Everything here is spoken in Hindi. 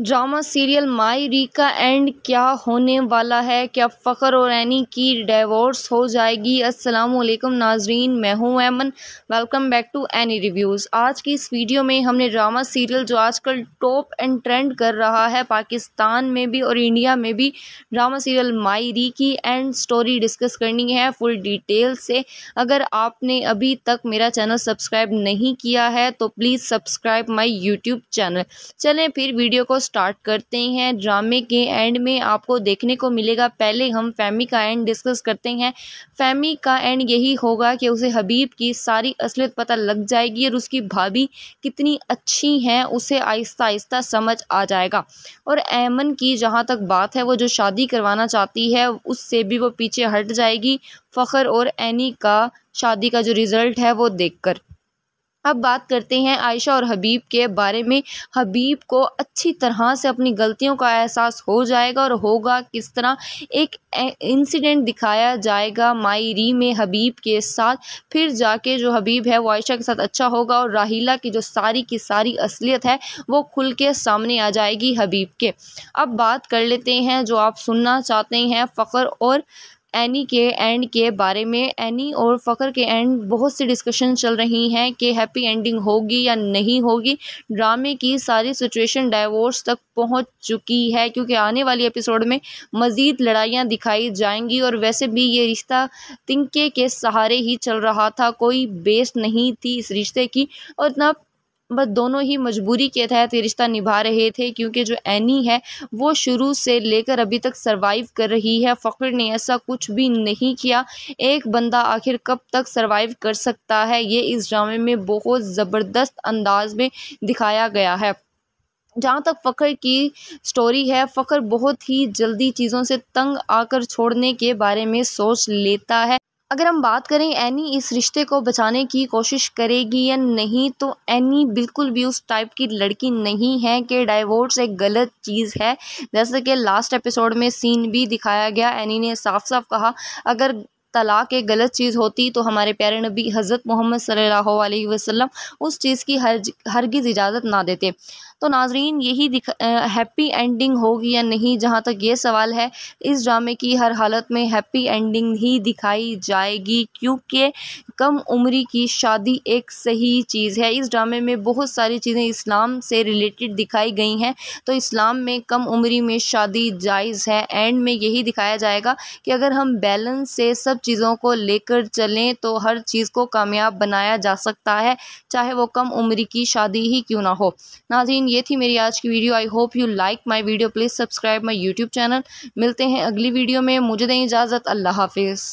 ड्रामा सीरियल माई रीका एंड क्या होने वाला है क्या फ़खर और एनी की डिवोर्स हो जाएगी अस्सलाम वालेकुम नाजरीन मैं हूं Aiman welcome back to any reviews आज की इस वीडियो में हमने ड्रामा सीरियल जो आजकल टॉप एंड ट्रेंड कर रहा है पाकिस्तान में भी और इंडिया में भी ड्रामा सीरियल माई रीकी एंड स्टोरी डिस्कस करनी है फुल डिटेल से अगर आपने अभी तक मेरा चैनल सब्सक्राइब नहीं किया है तो please subscribe my YouTube channel चलें फिर वीडियो को स्टार्ट करते हैं ड्रामे के एंड में आपको देखने को मिलेगा पहले हम फैमी का एंड डिस्कस करते हैं फैमी का एंड यही होगा कि उसे हबीब की सारी असलियत पता लग जाएगी और उसकी भाभी कितनी अच्छी हैं उसे आहिस्ता आहिस्ता समझ आ जाएगा और ऐमन की जहाँ तक बात है वो जो शादी करवाना चाहती है उससे भी वो पीछे हट जाएगी फ़खर और एनी का शादी का जो रिज़ल्ट है वो देखकर अब बात करते हैं आयशा और हबीब के बारे में हबीब को अच्छी तरह से अपनी गलतियों का एहसास हो जाएगा और होगा किस तरह एक इंसिडेंट दिखाया जाएगा मायरी में हबीब के साथ फिर जाके जो हबीब है वो आयशा के साथ अच्छा होगा और राहिला की जो सारी की सारी असलियत है वो खुल के सामने आ जाएगी हबीब के अब बात कर लेते हैं जो आप सुनना चाहते हैं फ़ख्र और एनी के एंड के बारे में एनी और फ़खर के एंड बहुत सी डिस्कशन चल रही हैं कि हैप्पी एंडिंग होगी या नहीं होगी ड्रामे की सारी सिचुएशन डाइवोर्स तक पहुंच चुकी है क्योंकि आने वाली एपिसोड में मज़ीद लड़ाइयाँ दिखाई जाएंगी और वैसे भी ये रिश्ता तिंके के सहारे ही चल रहा था कोई बेस नहीं थी इस रिश्ते की और इतना बस दोनों ही मजबूरी के तहत ये रिश्ता निभा रहे थे क्योंकि जो एनी है वो शुरू से लेकर अभी तक सर्वाइव कर रही है फ़ख्र ने ऐसा कुछ भी नहीं किया एक बंदा आखिर कब तक सर्वाइव कर सकता है ये इस ड्रामे में बहुत ज़बरदस्त अंदाज में दिखाया गया है जहाँ तक फ़ख्र की स्टोरी है फ़ख्र बहुत ही जल्दी चीज़ों से तंग आकर छोड़ने के बारे में सोच लेता है अगर हम बात करें एनी इस रिश्ते को बचाने की कोशिश करेगी या नहीं तो एनी बिल्कुल भी उस टाइप की लड़की नहीं है कि डाइवोर्स एक गलत चीज़ है जैसे कि लास्ट एपिसोड में सीन भी दिखाया गया एनी ने साफ साफ कहा अगर तलाक़ एक गलत चीज़ होती तो हमारे प्यारे नबी हज़रत मोहम्मद सल्लल्लाहु अलैहि उस चीज़ की हर हरगिज़ इजाज़त ना देते तो नाजरीन यही दिख हैप्पी एंडिंग होगी या नहीं जहाँ तक ये सवाल है इस ड्रामे की हर हालत में हैप्पी एंडिंग ही दिखाई जाएगी क्योंकि कम उम्री की शादी एक सही चीज़ है इस ड्रामे में बहुत सारी चीज़ें इस्लाम से रिलेटेड दिखाई गई हैं तो इस्लाम में कम उम्री में शादी जायज़ है एंड में यही दिखाया जाएगा कि अगर हम बैलेंस से सब चीज़ों को लेकर चलें तो हर चीज़ को कामयाब बनाया जा सकता है चाहे वो कम उम्र की शादी ही क्यों ना हो नाजीन ये थी मेरी आज की video I hope you like my video please subscribe my YouTube channel मिलते हैं अगली वीडियो में मुझे दें इजाज़त अल्लाह हाफिज़